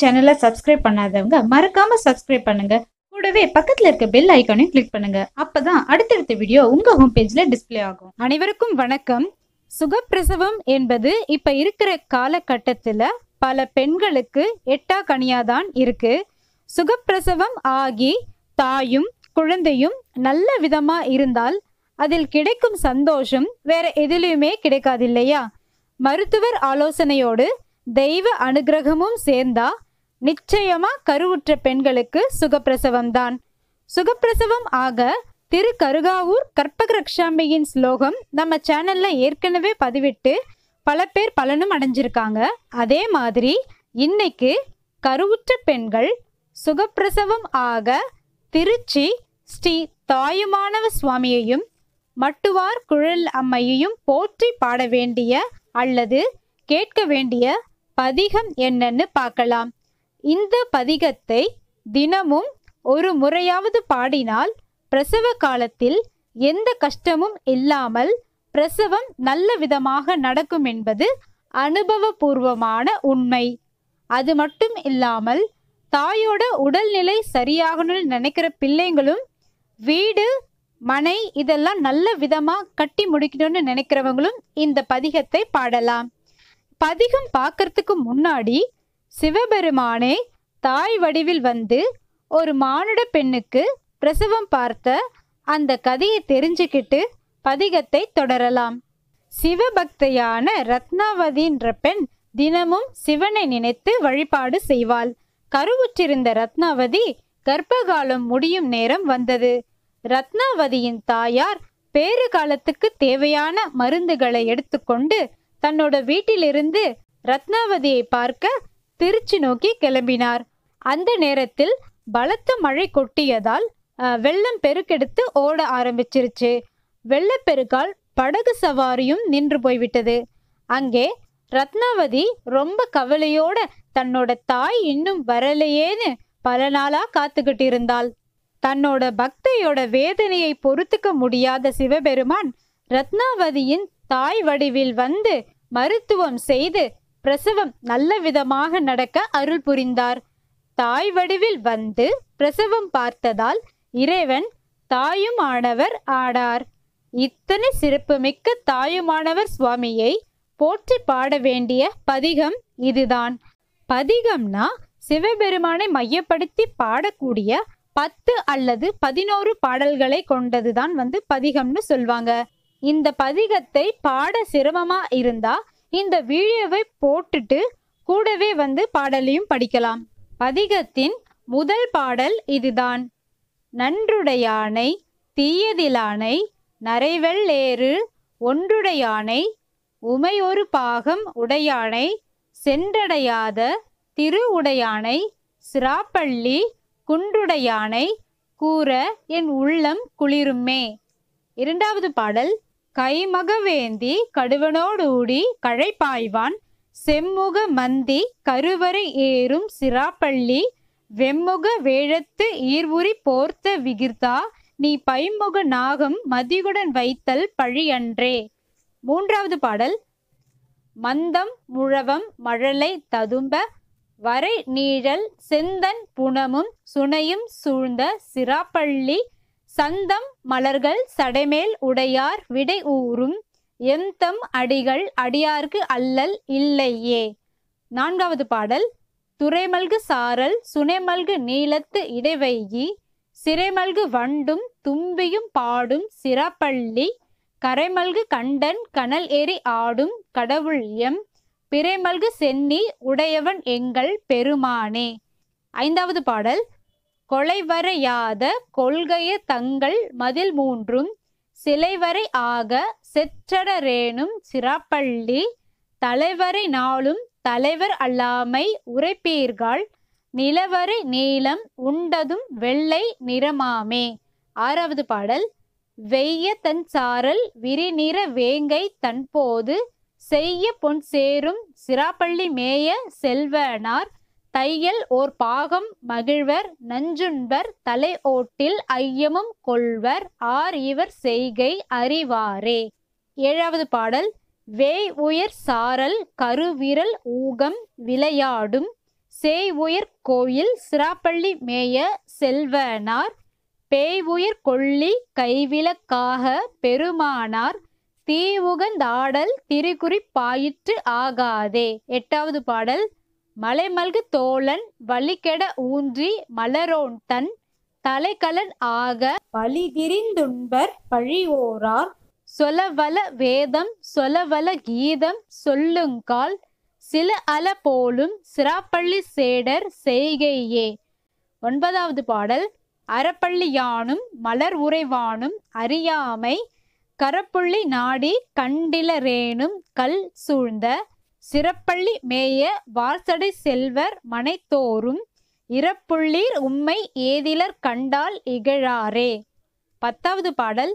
சேனலை சப்ஸ்கிரைப் பண்ணாதவங்க மறக்காம சப்ஸ்கிரைப் பண்ணுங்க கூடவே பக்கத்துல இருக்க பெல் ஐக்கானையும் கிளிக் பண்ணுங்க அப்பதான் அடுத்தடுத்த வீடியோ உங்க ஹோம் பேஜ்ல டிஸ்பிளே ஆகும் அனைவருக்கும் வணக்கம் சுகப்பிரசவம் என்பது இப்ப இருக்கிற காலகட்டத்துல பல பெண்களுக்கு எட்டா கனியாதான் இருக்கு சுகப்பிரசவம் ஆகி தாயும் குழந்தையும் நல்ல விதமா இருந்தால் அதில் கிடைக்கும் சந்தோஷம் வேற எதிலையுமே கிடைக்காது இல்லையா மருத்துவர் ஆலோசனையோடு தெய்வ அனுகிரகமும் சேர்ந்தா நிச்சயமா கருவுற்ற பெண்களுக்கு சுகப்பிரசவம் தான் சுகப்பிரசவம் ஆக திரு கருகாவூர் கற்பகரக்ஷாம்பையின் ஸ்லோகம் நம்ம சேனல்ல ஏற்கனவே பதிவிட்டு பல பேர் பலனும் அடைஞ்சிருக்காங்க அதே மாதிரி இன்னைக்கு கருவுற்ற பெண்கள் சுகப்பிரசவம் ஆக திருச்சி ஸ்ரீ தாயுமானவ சுவாமியையும் மட்டுவார் குழல் அம்மையையும் போற்றி பாட வேண்டிய அல்லது கேட்க வேண்டிய பதிகம் என்னன்னு பார்க்கலாம் இந்த பதிகத்தை தினமும் ஒரு முறையாவது பாடினால் பிரசவ காலத்தில் எந்த கஷ்டமும் இல்லாமல் பிரசவம் நல்ல விதமாக நடக்கும் என்பது அனுபவபூர்வமான உண்மை அது மட்டும் இல்லாமல் தாயோட உடல்நிலை சரியாகணும்னு நினைக்கிற பிள்ளைங்களும் வீடு மனை இதெல்லாம் நல்ல விதமாக கட்டி முடிக்கணும்னு நினைக்கிறவங்களும் இந்த பதிகத்தை பாடலாம் பதிகம் பார்க்கறதுக்கு முன்னாடி சிவபெருமானே தாய் வடிவில் வந்து ஒரு மானுட பெண்ணுக்கு பிரசவம் பார்த்த அந்த கதையை தெரிஞ்சுக்கிட்டு பதிகத்தை தொடரலாம் சிவபக்தையான ரத்னாவதின்ற பெண் தினமும் சிவனை நினைத்து வழிபாடு செய்வாள் கருவுற்றிருந்த ரத்னாவதி கர்ப்பகாலம் முடியும் நேரம் வந்தது ரத்னாவதியின் தாயார் பேறு காலத்துக்கு தேவையான மருந்துகளை எடுத்துக்கொண்டு தன்னோட வீட்டிலிருந்து ரத்னாவதியை பார்க்க திருச்சி நோக்கி கிளம்பினார் அந்த நேரத்தில் பலத்த மழை கொட்டியதால் வெள்ளம் பெருக்கெடுத்து ஓட ஆரம்பிச்சிருச்சு வெள்ளப்பெருக்கால் படகு சவாரியும் நின்று போய்விட்டது அங்கே ரத்னாவதி ரொம்ப கவலையோட தன்னோட தாய் இன்னும் வரலையேன்னு பல நாளா காத்துக்கிட்டு இருந்தாள் தன்னோட பக்தையோட வேதனையை பொறுத்துக்க முடியாத சிவபெருமான் ரத்னாவதியின் தாய் வடிவில் வந்து மருத்துவம் செய்து பிரசவம் நல்ல விதமாக நடக்க அருள் புரிந்தார் தாய் வடிவில் வந்து பிரசவம் பார்த்ததால் இறைவன் தாயும் ஆனவர் ஆடார் இத்தனை சிறப்புமிக்க தாயுமானவர் சுவாமியை போற்றி பாட வேண்டிய பதிகம் இதுதான் பதிகம்னா சிவபெருமானை மையப்படுத்தி பாடக்கூடிய பத்து அல்லது பதினோரு பாடல்களை கொண்டதுதான் வந்து பதிகம்னு சொல்வாங்க இந்த பதிகத்தை பாட சிரமமா இருந்தா இந்த வீடியோவை போட்டுட்டு கூடவே வந்து பாடலையும் படிக்கலாம் பதிகத்தின் முதல் பாடல் இதுதான் நன்றுடையானை தீயதிலானை நரைவெள்ளேறு ஒன்றுடையானை உமையொரு பாகம் உடையானை சென்றடையாத திரு உடையானை சிராப்பள்ளி குன்றுடையானை கூற என் உள்ளம் குளிருமே இரண்டாவது பாடல் கைமக வேந்தி கடுவனோடூடி கழைப்பாய்வான் செம்முக மந்தி கருவறை ஏறும் சிராப்பள்ளி வெம்முக வேழத்து ஈர்வுரி போர்த்த விகிர்தா நீ பைமுக நாகம் மதியுடன் வைத்தல் பழியன்றே மூன்றாவது பாடல் மந்தம் முழவம் மழலை ததும்ப வரை நீழல் செந்தன் புனமும் சுனையும் சூழ்ந்த சிராப்பள்ளி சந்தம் மலர்கள் சடைமேல் உடையார் விடை ஊறும் எந்தம் அடிகள் அடியார்க்கு அல்லல் இல்லையே நான்காவது பாடல் துறைமல்கு சாரல் சுனைமல்கு நீளத்து இடைவைகி சிறைமல்கு வண்டும் தும்பியும் பாடும் சிறப்பள்ளி கரைமல்கு கண்டன் கனல் ஏறி ஆடும் கடவுள் எம் பிறைமல்கு சென்னி உடையவன் எங்கள் பெருமானே ஐந்தாவது பாடல் கொலைவரையாத கொள்கைய தங்கள் மதில் மூன்றும் சிலைவரை ஆக செற்றடரேனும் சிராப்பள்ளி தலைவரை நாளும் தலைவர் அல்லாமை உரைப்பீர்கள் நிலவரை நீளம் உண்டதும் வெள்ளை நிறமாமே ஆறாவது பாடல் வெய்ய தன் சாரல் விரிநிற வேங்கை தன்போது செய்ய பொன் சேரும் சிராப்பள்ளி மேய செல்வனார் தையல் ஓர் பாகம் மகிழ்வர் நஞ்சுண்பர் தலை ஓட்டில் ஐயமும் கொள்வர் ஆர் இவர் செய்கை அறிவாரே ஏழாவது பாடல் வேய் உயர் சாரல் கருவிரல் ஊகம் விளையாடும் சேய் உயர் கோயில் சிராப்பள்ளி மேய செல்வனார் பேய் உயிர் கொள்ளி கைவிலக்காக பெருமானார் தீவுகந்தாடல் திரிகுறிப்பாயிற்று ஆகாதே எட்டாவது பாடல் மலைமல்கு தோழன் வலிகெட ஊன்றி மலரோன் தன் தலைக்கலன் ஆக பழிதிரிந்துண்பர் பழிவோரார் சொலவல வேதம் சொலவல கீதம் சொல்லுங்கால் சில அல போலும் சிராப்பள்ளி சேடர் செய்கையே ஒன்பதாவது பாடல் அறப்பள்ளியானும் மலர் உறைவானும் அறியாமை கரப்புள்ளி நாடி கண்டிலரேனும் கல் சூழ்ந்த சிறப்பள்ளி மேய வாசடை செல்வர் மனைத்தோறும் இறப்புள்ளீர் உம்மை ஏதிலர் கண்டால் இகழாரே பத்தாவது பாடல்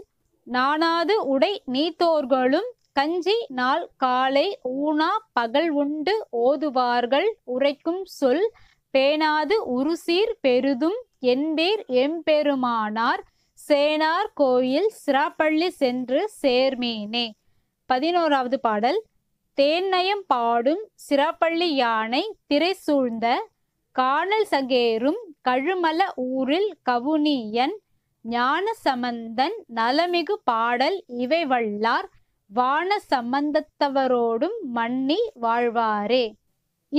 நானாது உடை நீத்தோர்களும் கஞ்சி நாள் காலை ஊனா பகல் உண்டு ஓதுவார்கள் உரைக்கும் சொல் பேணாது உருசீர் பெருதும் என்பீர் எம்பெருமானார் சேனார் கோயில் சிராப்பள்ளி சென்று சேர்மேனே பதினோராவது பாடல் தேன்னயம் பாடும் சிறப்பள்ளி யானை திரை சூழ்ந்த காணல் சகேரும் கழுமல ஊரில் கவுனியன் ஞான சமந்தன் நலமிகு பாடல் இவை வல்லார் வான சம்பந்தத்தவரோடும் மன்னி வாழ்வாரே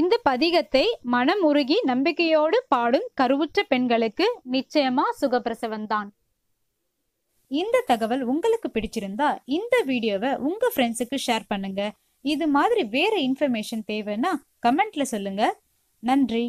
இந்த பதிகத்தை மனம் உருகி நம்பிக்கையோடு பாடும் கருவுற்ற பெண்களுக்கு நிச்சயமா சுகப்பிரசவந்தான் இந்த தகவல் உங்களுக்கு பிடிச்சிருந்தா இந்த வீடியோவை உங்க ஃப்ரெண்ட்ஸுக்கு ஷேர் பண்ணுங்க இது மாதிரி வேற இன்ஃபர்மேஷன் தேவைன்னா கமெண்ட்ல சொல்லுங்க நன்றி